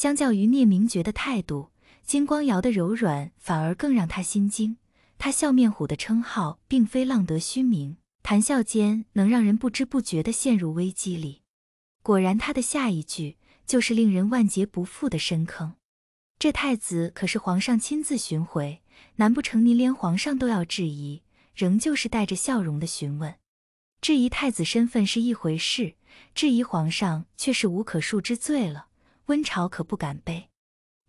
相较于聂明觉的态度，金光瑶的柔软反而更让他心惊。他笑面虎的称号并非浪得虚名，谈笑间能让人不知不觉地陷入危机里。果然，他的下一句就是令人万劫不复的深坑。这太子可是皇上亲自寻回，难不成您连皇上都要质疑？仍旧是带着笑容的询问。质疑太子身份是一回事，质疑皇上却是无可恕之罪了。温潮可不敢背，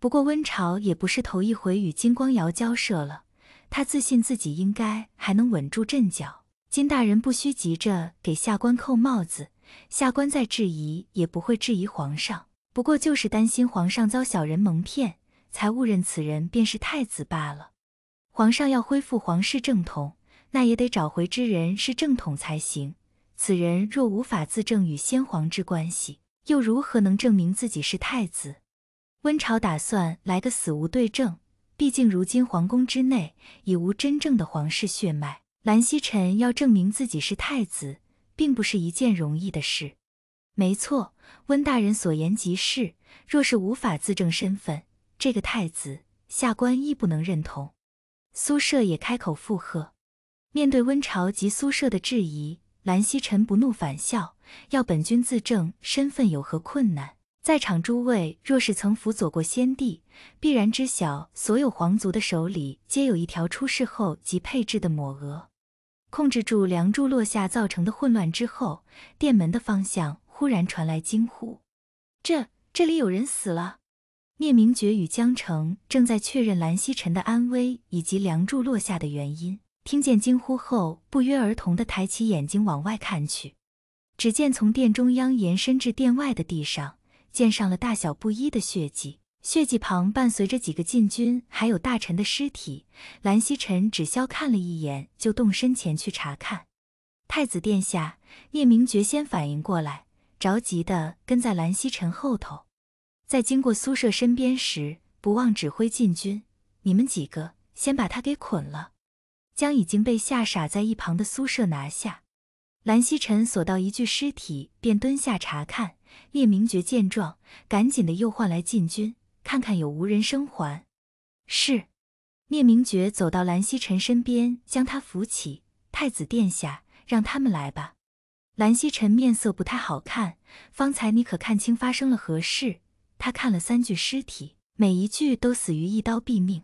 不过温潮也不是头一回与金光瑶交涉了。他自信自己应该还能稳住阵脚。金大人不需急着给下官扣帽子，下官再质疑也不会质疑皇上。不过就是担心皇上遭小人蒙骗，才误认此人便是太子罢了。皇上要恢复皇室正统，那也得找回之人是正统才行。此人若无法自证与先皇之关系，又如何能证明自己是太子？温朝打算来个死无对证，毕竟如今皇宫之内已无真正的皇室血脉，蓝曦臣要证明自己是太子，并不是一件容易的事。没错，温大人所言极是，若是无法自证身份，这个太子下官亦不能认同。苏舍也开口附和。面对温朝及苏舍的质疑。兰希臣不怒反笑，要本君自证身份有何困难？在场诸位若是曾辅佐过先帝，必然知晓，所有皇族的手里皆有一条出世后即配制的抹额。控制住梁柱落下造成的混乱之后，殿门的方向忽然传来惊呼：这这里有人死了！聂明觉与江澄正在确认兰希臣的安危以及梁柱落下的原因。听见惊呼后，不约而同地抬起眼睛往外看去，只见从殿中央延伸至殿外的地上溅上了大小不一的血迹，血迹旁伴随着几个禁军还有大臣的尸体。蓝曦臣只消看了一眼，就动身前去查看。太子殿下，聂明珏先反应过来，着急地跟在蓝曦臣后头，在经过苏舍身边时，不忘指挥禁军：“你们几个先把他给捆了。”将已经被吓傻在一旁的苏舍拿下。蓝曦臣索到一具尸体，便蹲下查看。聂明珏见状，赶紧的又唤来禁军，看看有无人生还。是。聂明珏走到蓝曦臣身边，将他扶起。太子殿下，让他们来吧。蓝曦臣面色不太好看。方才你可看清发生了何事？他看了三具尸体，每一具都死于一刀毙命。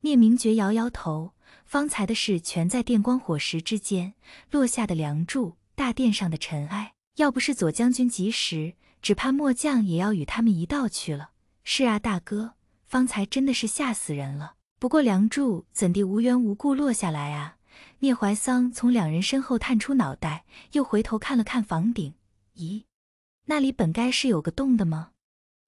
聂明珏摇摇头。方才的事全在电光火石之间落下的梁柱，大殿上的尘埃，要不是左将军及时，只怕末将也要与他们一道去了。是啊，大哥，方才真的是吓死人了。不过梁柱怎地无缘无故落下来啊？聂怀桑从两人身后探出脑袋，又回头看了看房顶，咦，那里本该是有个洞的吗？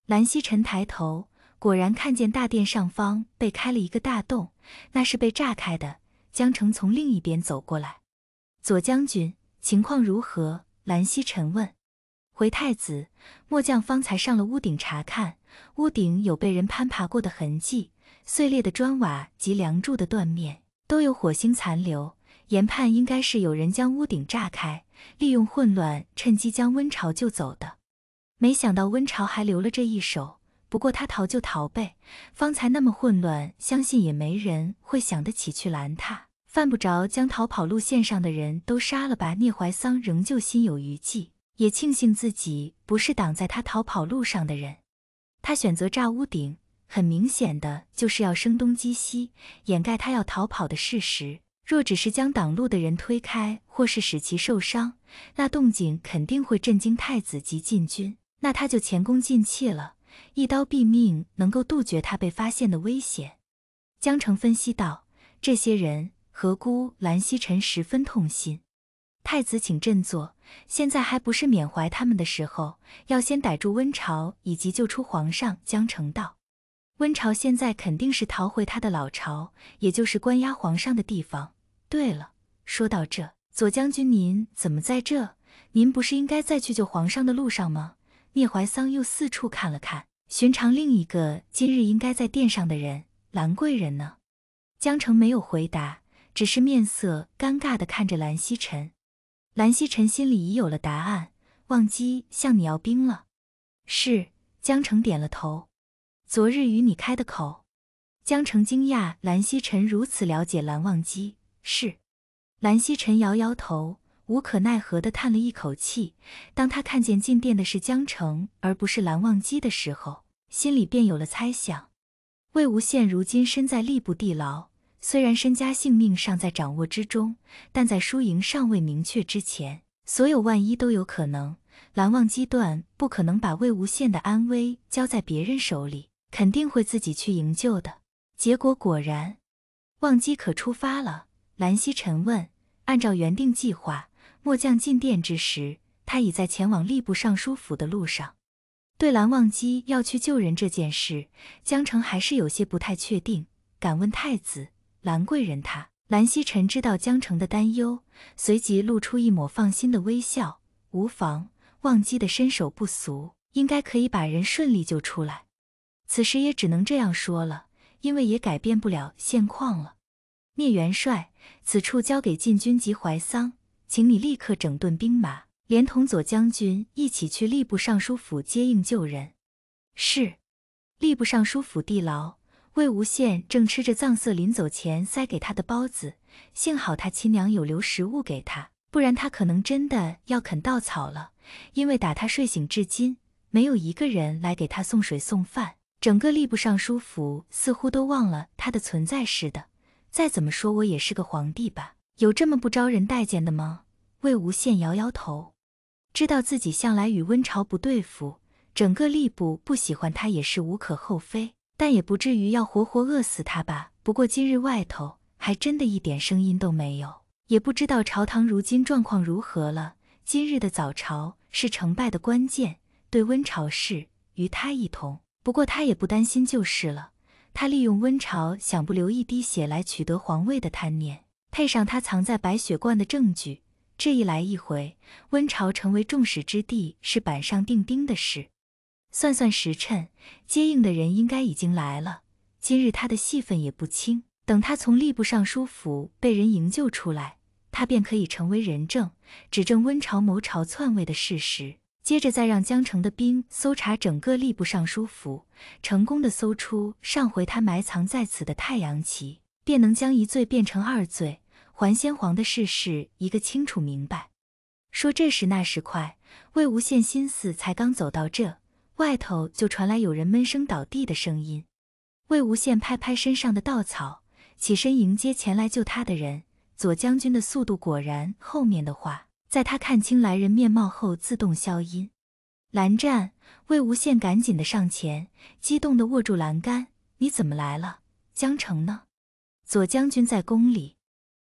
蓝曦臣抬头。果然看见大殿上方被开了一个大洞，那是被炸开的。江澄从另一边走过来，左将军，情况如何？兰溪沉问。回太子，末将方才上了屋顶查看，屋顶有被人攀爬过的痕迹，碎裂的砖瓦及梁柱的断面都有火星残留，研判应该是有人将屋顶炸开，利用混乱趁机将温晁救走的。没想到温晁还留了这一手。不过他逃就逃呗，方才那么混乱，相信也没人会想得起去拦他，犯不着将逃跑路线上的人都杀了吧。聂怀桑仍旧心有余悸，也庆幸自己不是挡在他逃跑路上的人。他选择炸屋顶，很明显的就是要声东击西，掩盖他要逃跑的事实。若只是将挡路的人推开，或是使其受伤，那动静肯定会震惊太子及禁军，那他就前功尽弃了。一刀毙命，能够杜绝他被发现的危险。江澄分析道：“这些人，何辜？蓝曦臣十分痛心。太子，请振作，现在还不是缅怀他们的时候，要先逮住温晁，以及救出皇上。”江澄道：“温晁现在肯定是逃回他的老巢，也就是关押皇上的地方。对了，说到这，左将军您怎么在这？您不是应该在去救皇上的路上吗？”聂怀桑又四处看了看。寻常另一个今日应该在殿上的人，兰贵人呢？江澄没有回答，只是面色尴尬地看着蓝曦臣。蓝曦臣心里已有了答案，忘机向你要兵了。是，江澄点了头。昨日与你开的口。江澄惊讶，蓝曦臣如此了解蓝忘机。是，蓝曦臣摇摇头。无可奈何地叹了一口气。当他看见进店的是江澄而不是蓝忘机的时候，心里便有了猜想。魏无羡如今身在吏部地牢，虽然身家性命尚在掌握之中，但在输赢尚未明确之前，所有万一都有可能。蓝忘机断不可能把魏无羡的安危交在别人手里，肯定会自己去营救的。结果果然，忘机可出发了。蓝曦臣问：“按照原定计划？”末将进殿之时，他已在前往吏部尚书府的路上。对蓝忘机要去救人这件事，江澄还是有些不太确定。敢问太子、蓝贵人，他……蓝曦臣知道江澄的担忧，随即露出一抹放心的微笑。无妨，忘机的身手不俗，应该可以把人顺利救出来。此时也只能这样说了，因为也改变不了现况了。聂元帅，此处交给禁军及怀桑。请你立刻整顿兵马，连同左将军一起去吏部尚书府接应救人。是。吏部尚书府地牢，魏无羡正吃着藏色临走前塞给他的包子，幸好他亲娘有留食物给他，不然他可能真的要啃稻草了。因为打他睡醒至今，没有一个人来给他送水送饭，整个吏部尚书府似乎都忘了他的存在似的。再怎么说，我也是个皇帝吧。有这么不招人待见的吗？魏无羡摇摇头，知道自己向来与温晁不对付，整个吏部不喜欢他也是无可厚非，但也不至于要活活饿死他吧。不过今日外头还真的一点声音都没有，也不知道朝堂如今状况如何了。今日的早朝是成败的关键，对温晁是与他一同，不过他也不担心就是了。他利用温晁想不流一滴血来取得皇位的贪念。配上他藏在白雪观的证据，这一来一回，温晁成为众矢之的是板上钉钉的事。算算时辰，接应的人应该已经来了。今日他的戏份也不轻。等他从吏部尚书府被人营救出来，他便可以成为人证，指证温晁谋朝篡位的事实。接着再让江城的兵搜查整个吏部尚书府，成功的搜出上回他埋藏在此的太阳旗，便能将一罪变成二罪。还先皇的事事一个清楚明白。说这时那时快，魏无羡心思才刚走到这，外头就传来有人闷声倒地的声音。魏无羡拍拍身上的稻草，起身迎接前来救他的人。左将军的速度果然……后面的话在他看清来人面貌后自动消音。蓝湛，魏无羡赶紧的上前，激动的握住栏杆：“你怎么来了？江澄呢？”左将军在宫里。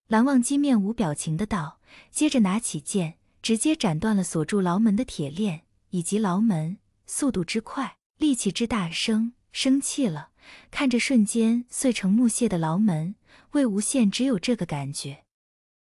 蓝忘机面无表情的道，接着拿起剑，直接斩断了锁住牢门的铁链以及牢门，速度之快，力气之大，生生气了。看着瞬间碎成木屑的牢门，魏无羡只有这个感觉。